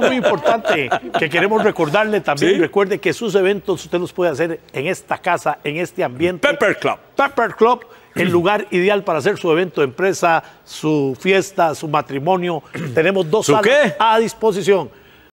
muy importante que queremos recordarle también. Recuerde que sus eventos usted los puede hacer en esta casa, en este ambiente. Pepper Club. Pepper Club, el lugar ideal para hacer su evento de empresa, su fiesta, su matrimonio. Tenemos dos salas a disposición